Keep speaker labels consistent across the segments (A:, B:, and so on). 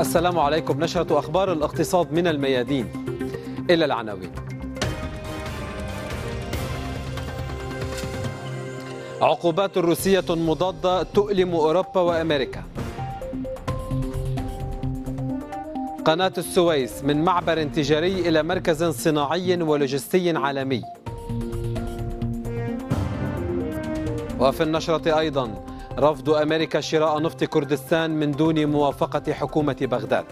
A: السلام عليكم نشرة أخبار الاقتصاد من الميادين إلى العناوين عقوبات روسية مضادة تؤلم أوروبا وأمريكا قناة السويس من معبر تجاري إلى مركز صناعي ولوجستي عالمي وفي النشرة أيضاً رفض أمريكا شراء نفط كردستان من دون موافقة حكومة بغداد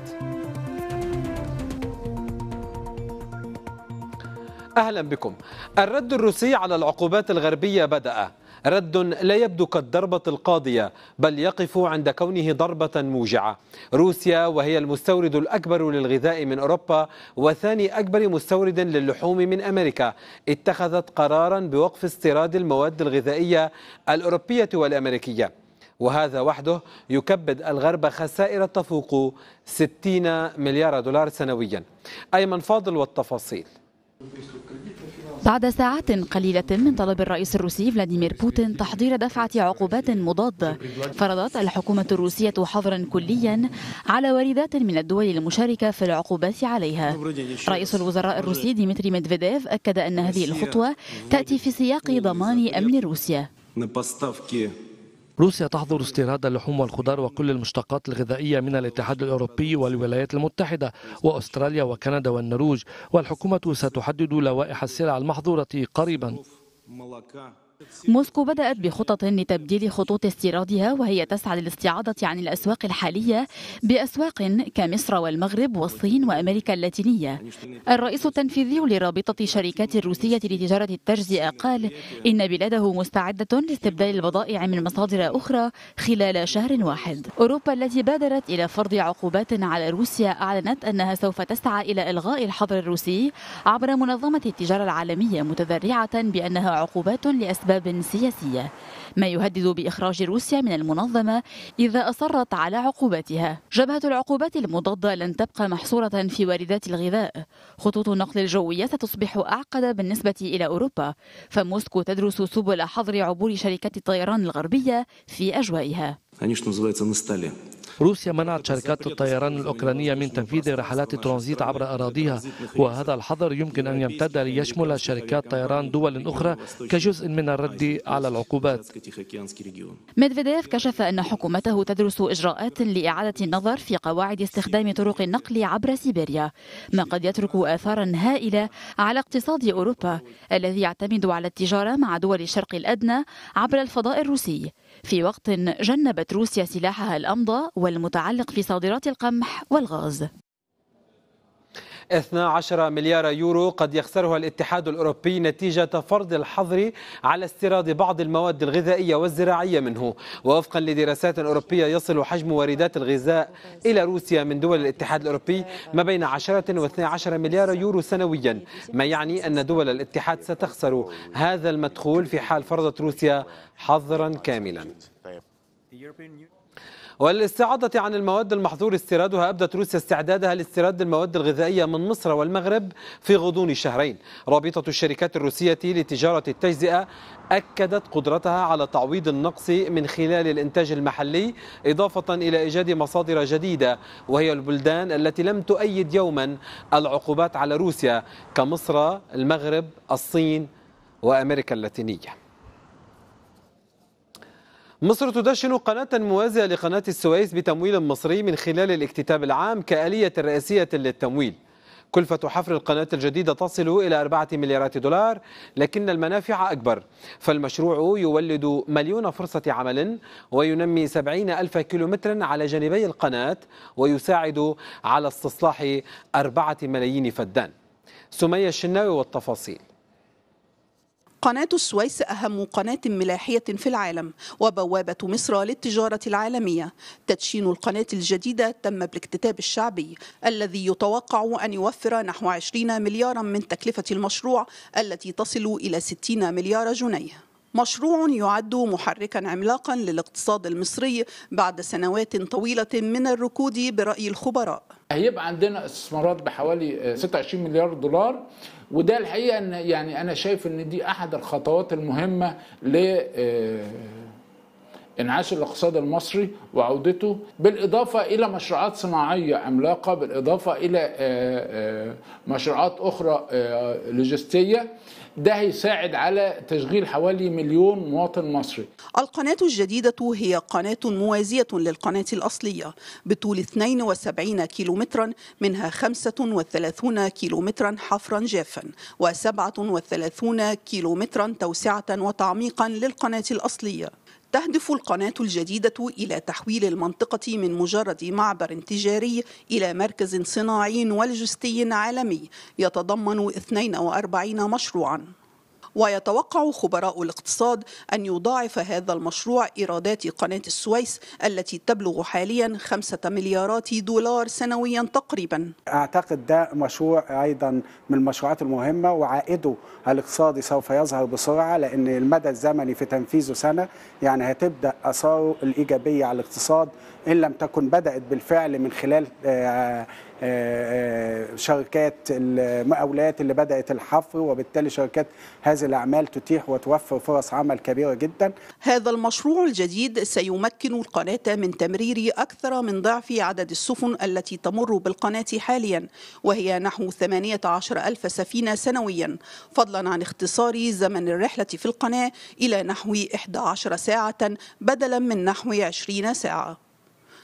A: أهلا بكم الرد الروسي على العقوبات الغربية بدأ رد لا يبدو كالضربة القاضية بل يقف عند كونه ضربة موجعة روسيا وهي المستورد الأكبر للغذاء من أوروبا وثاني أكبر مستورد للحوم من أمريكا اتخذت قرارا بوقف استيراد المواد الغذائية الأوروبية والأمريكية وهذا وحده يكبد الغرب خسائر تفوق 60 مليار دولار سنويا أيمن فاضل والتفاصيل
B: بعد ساعات قليلة من طلب الرئيس الروسي فلاديمير بوتين تحضير دفعة عقوبات مضادة فرضت الحكومة الروسية حظرا كليا على واردات من الدول المشاركة في العقوبات عليها رئيس الوزراء الروسي ديمتري ميدفيديف أكد أن هذه الخطوة تأتي في سياق ضمان أمن روسيا
A: روسيا تحظر استيراد
C: اللحوم والخضار وكل المشتقات الغذائية من الاتحاد الأوروبي والولايات المتحدة وأستراليا وكندا والنرويج والحكومة ستحدد لوائح السلع المحظورة قريبا
B: موسكو بدأت بخطط لتبديل خطوط استيرادها وهي تسعى للاستعاضة عن الأسواق الحالية بأسواق كمصر والمغرب والصين وأمريكا اللاتينية الرئيس التنفيذي لرابطة شركات الروسية لتجارة التجزئة قال إن بلاده مستعدة لاستبدال البضائع من مصادر أخرى خلال شهر واحد أوروبا التي بادرت إلى فرض عقوبات على روسيا أعلنت أنها سوف تسعى إلى إلغاء الحظر الروسي عبر منظمة التجارة العالمية متذرعة بأنها عقوبات لأسباب لأسباب سياسية ما يهدد بإخراج روسيا من المنظمة إذا أصرت على عقوباتها جبهة العقوبات المضادة لن تبقى محصورة في واردات الغذاء خطوط النقل الجوية ستصبح أعقد بالنسبة إلى أوروبا فموسكو تدرس سبل حظر عبور شركات الطيران الغربية في أجوائها
C: روسيا منعت شركات الطيران الأوكرانية من تنفيذ رحلات ترانزيت عبر أراضيها وهذا الحظر يمكن أن يمتد ليشمل شركات طيران دول أخرى كجزء من الرد على العقوبات
B: ميدفيديف كشف أن حكومته تدرس إجراءات لإعادة النظر في قواعد استخدام طرق النقل عبر سيبيريا ما قد يترك آثارا هائلة على اقتصاد أوروبا الذي يعتمد على التجارة مع دول الشرق الأدنى عبر الفضاء الروسي في وقت جنبت روسيا سلاحها الأمضى والمتعلق في صادرات القمح والغاز
A: 12 مليار يورو قد يخسرها الاتحاد الأوروبي نتيجة فرض الحظر على استيراد بعض المواد الغذائية والزراعية منه ووفقا لدراسات أوروبية يصل حجم واردات الغذاء إلى روسيا من دول الاتحاد الأوروبي ما بين 10 و 12 مليار يورو سنويا ما يعني أن دول الاتحاد ستخسر هذا المدخول في حال فرضت روسيا حظرا كاملا والاستعادة عن المواد المحظور استيرادها أبدت روسيا استعدادها لاستيراد المواد الغذائية من مصر والمغرب في غضون شهرين رابطة الشركات الروسية لتجارة التجزئة أكدت قدرتها على تعويض النقص من خلال الإنتاج المحلي إضافة إلى إيجاد مصادر جديدة وهي البلدان التي لم تؤيد يوما العقوبات على روسيا كمصر المغرب الصين وأمريكا اللاتينية مصر تدشن قناة موازية لقناة السويس بتمويل مصري من خلال الاكتتاب العام كآلية رئيسية للتمويل كلفة حفر القناة الجديدة تصل إلى أربعة مليارات دولار لكن المنافع أكبر فالمشروع يولد مليون فرصة عمل وينمي سبعين ألف كيلومتر على جانبي القناة ويساعد على استصلاح أربعة ملايين فدان سمية الشناوي والتفاصيل
D: قناة السويس أهم قناة ملاحية في العالم وبوابة مصر للتجارة العالمية تدشين القناة الجديدة تم بالاكتتاب الشعبي الذي يتوقع أن يوفر نحو 20 مليارا من تكلفة المشروع التي تصل إلى 60 مليار جنيه مشروع يعد محركا عملاقا للاقتصاد المصري بعد سنوات طويلة من الركود برأي الخبراء هيبقى عندنا استثمارات بحوالي 26 آه، مليار دولار وده الحقيقه ان يعني انا شايف ان دي احد الخطوات المهمه ل آه، انعاش الاقتصاد المصري وعودته بالإضافة إلى مشروعات صناعية عملاقة بالإضافة إلى آه، آه، مشروعات أخرى آه، لوجستية ده هيساعد على تشغيل حوالي مليون مواطن مصري القناة الجديدة هي قناة موازية للقناة الأصلية بطول 72 كيلومترا منها 35 كيلومترا حفرا جافا و37 كيلومترا توسعة وتعميقا للقناة الأصلية تهدف القناة الجديدة إلى تحويل المنطقة من مجرد معبر تجاري إلى مركز صناعي ولوجستي عالمي يتضمن 42 مشروعاً ويتوقع خبراء الاقتصاد أن يضاعف هذا المشروع إيرادات قناة السويس التي تبلغ حاليا خمسة مليارات دولار سنويا تقريبا
A: أعتقد ده مشروع أيضا من المشروعات المهمة وعائده الاقتصادي سوف يظهر بسرعة لأن المدى الزمني في تنفيذه سنة يعني هتبدأ أثاره الإيجابية على الاقتصاد إن لم تكن بدأت بالفعل من خلال آه، آه، آه،
D: شركات المقاولات اللي بدأت الحفر وبالتالي شركات هذه الأعمال تتيح وتوفر فرص عمل كبيرة جدا هذا المشروع الجديد سيمكن القناة من تمرير أكثر من ضعف عدد السفن التي تمر بالقناة حاليا وهي نحو 18 ألف سفينة سنويا فضلا عن اختصار زمن الرحلة في القناة إلى نحو 11 ساعة بدلا من نحو 20 ساعة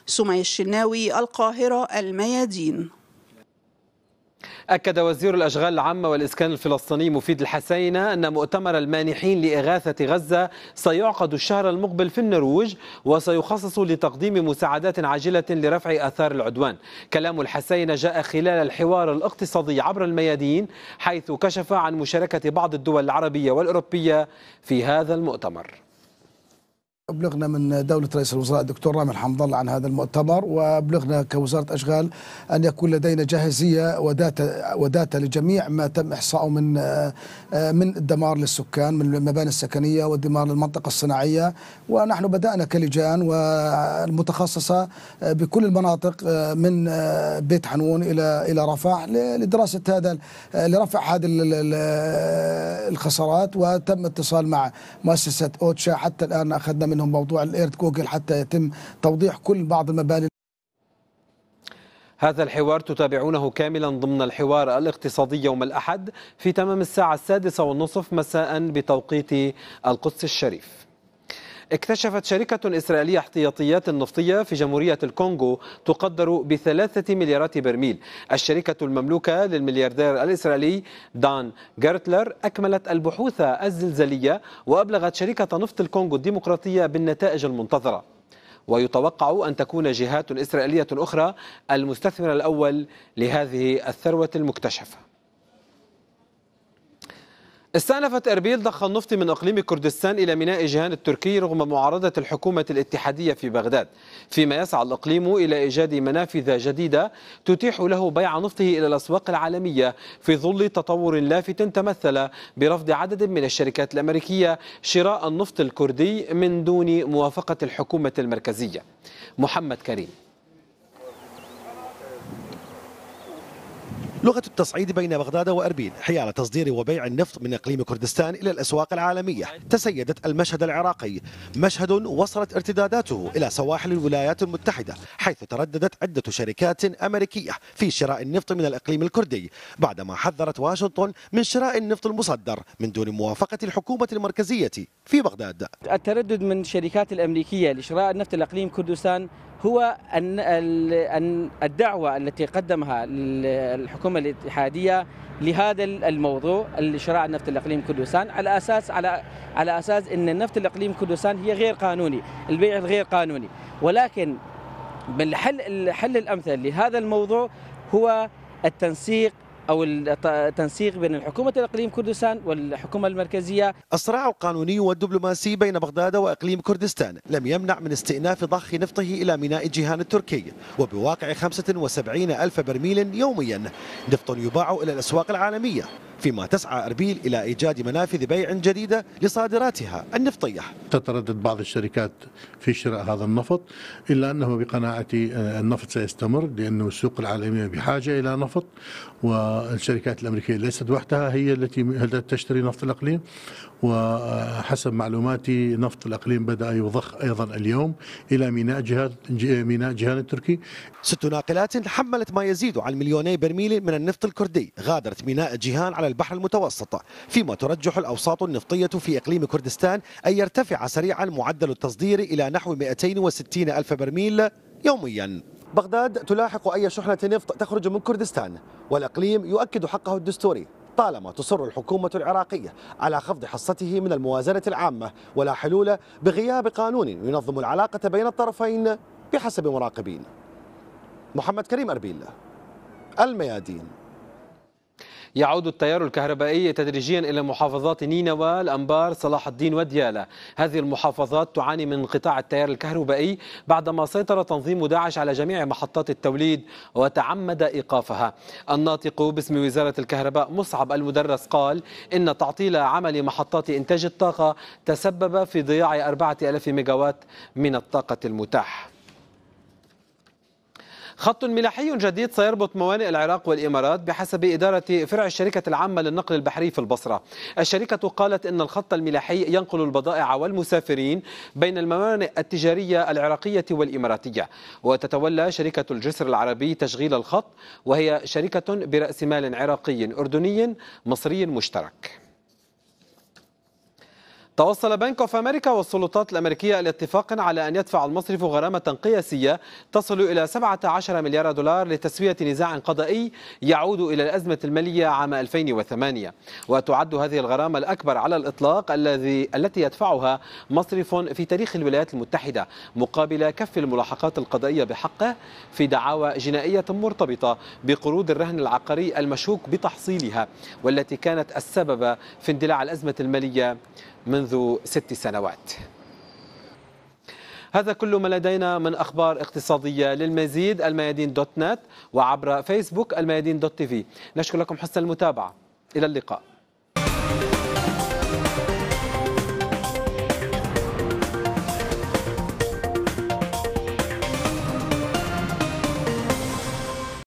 D: سمية الشناوي القاهرة الميادين
A: أكد وزير الأشغال العامة والإسكان الفلسطيني مفيد الحسينة أن مؤتمر المانحين لإغاثة غزة سيعقد الشهر المقبل في النرويج وسيخصص لتقديم مساعدات عاجلة لرفع آثار العدوان كلام الحسينة جاء خلال الحوار الاقتصادي عبر الميادين حيث كشف عن مشاركة بعض الدول العربية والأوروبية في هذا المؤتمر
C: بلغنا من دولة رئيس الوزراء الدكتور رامي الحمد الله عن هذا المؤتمر وبلغنا كوزارة أشغال أن يكون لدينا جاهزية وداتا, وداتا لجميع ما تم إحصائه من آه، من الدمار للسكان من المباني السكنية والدمار للمنطقة الصناعية ونحن بدأنا كلجان والمتخصصة بكل المناطق آه، من آه، بيت حنون إلى إلى رفح لدراسة هذا لرفع هذه الخسارات وتم اتصال مع مؤسسة أوتشا حتى الآن أخذنا منهم منهم موضوع الإيرت جوجل حتى يتم توضيح كل بعض المباني
A: هذا الحوار تتابعونه كاملا ضمن الحوار الاقتصادي يوم الأحد في تمام الساعة السادسة والنصف مساء بتوقيت القدس الشريف اكتشفت شركة إسرائيلية احتياطيات نفطية في جمهورية الكونغو تقدر بثلاثة مليارات برميل الشركة المملوكة للملياردير الإسرائيلي دان جارتلر أكملت البحوث الزلزالية وأبلغت شركة نفط الكونغو الديمقراطية بالنتائج المنتظرة ويتوقع أن تكون جهات إسرائيلية أخرى المستثمر الأول لهذه الثروة المكتشفة استأنفت أربيل ضخ النفط من أقليم كردستان إلى ميناء جهان التركي رغم معارضة الحكومة الاتحادية في بغداد فيما يسعى الأقليم إلى إيجاد منافذ جديدة تتيح له بيع نفطه إلى الأسواق العالمية في ظل تطور لافت تمثل برفض عدد من الشركات الأمريكية شراء النفط الكردي من دون موافقة الحكومة المركزية محمد كريم
C: لغة التصعيد بين بغداد وأربيل حيال تصدير وبيع النفط من إقليم كردستان إلى الأسواق العالمية تسيدت المشهد العراقي مشهد وصلت ارتداداته إلى سواحل الولايات المتحدة حيث ترددت عدة شركات أمريكية في شراء النفط من الإقليم الكردي بعدما حذرت واشنطن من شراء النفط المصدر من دون موافقة الحكومة المركزية في
A: بغداد التردد من الشركات الأمريكية لشراء النفط الإقليم كردستان هو أن أن الدعوة التي قدمها الحكومة الاتحادية لهذا الموضوع الشراء النفط الاقليم كردستان على اساس على على اساس ان النفط الاقليم كردستان هي غير قانوني، البيع غير قانوني، ولكن بالحل الحل الامثل لهذا الموضوع هو التنسيق أو التنسيق بين الحكومة الإقليم كردستان والحكومة المركزية
C: الصراع القانوني والدبلوماسي بين بغداد وإقليم كردستان لم يمنع من استئناف ضخ نفطه إلى ميناء جيهان التركي وبواقع 75 ألف برميل يوميا نفط يباع إلى الأسواق العالمية فيما تسعى أربيل إلى إيجاد منافذ بيع جديدة لصادراتها النفطية تتردد بعض الشركات في شراء هذا النفط إلا أنه بقناعتي آه، النفط سيستمر لأن السوق العالمية بحاجة إلى نفط والشركات الأمريكية ليست وحدها هي التي تشتري نفط الأقليم وحسب معلوماتي نفط الأقليم بدأ يضخ أيضا اليوم إلى ميناء جهان ميناء جهان التركي ست ناقلات حملت ما يزيد عن مليوني برميل من النفط الكردي غادرت ميناء جهان على البحر المتوسط فيما ترجح الأوساط النفطية في إقليم كردستان أن يرتفع سريعا معدل التصدير إلى نحو 260 ألف برميل يوميا بغداد تلاحق أي شحنة نفط تخرج من كردستان والإقليم يؤكد حقه الدستوري طالما تصر الحكومة العراقية على خفض حصته من الموازنة العامة ولا حلول بغياب قانون ينظم العلاقة بين الطرفين
A: بحسب مراقبين محمد كريم أربيل الميادين يعود التيار الكهربائي تدريجيا إلى محافظات نينوى الأنبار صلاح الدين وديالى هذه المحافظات تعاني من انقطاع التيار الكهربائي بعدما سيطر تنظيم داعش على جميع محطات التوليد وتعمد إيقافها الناطق باسم وزارة الكهرباء مصعب المدرس قال إن تعطيل عمل محطات إنتاج الطاقة تسبب في ضياع 4000 ميجاوات من الطاقة المتاح خط ملاحي جديد سيربط موانئ العراق والإمارات بحسب إدارة فرع الشركة العامة للنقل البحري في البصرة الشركة قالت إن الخط الملاحي ينقل البضائع والمسافرين بين الموانئ التجارية العراقية والإماراتية وتتولى شركة الجسر العربي تشغيل الخط وهي شركة برأس مال عراقي أردني مصري مشترك توصل بنك اوف امريكا والسلطات الامريكيه الى اتفاق على ان يدفع المصرف غرامه قياسيه تصل الى 17 مليار دولار لتسويه نزاع قضائي يعود الى الازمه الماليه عام 2008 وتعد هذه الغرامه الاكبر على الاطلاق الذي التي يدفعها مصرف في تاريخ الولايات المتحده مقابل كف الملاحقات القضائيه بحقه في دعاوى جنائيه مرتبطه بقروض الرهن العقاري المشكوك بتحصيلها والتي كانت السبب في اندلاع الازمه الماليه منذ ست سنوات هذا كل ما لدينا من أخبار اقتصادية للمزيد الميادين دوت نت وعبر فيسبوك الميادين دوت تي في نشكر لكم حسن المتابعة إلى اللقاء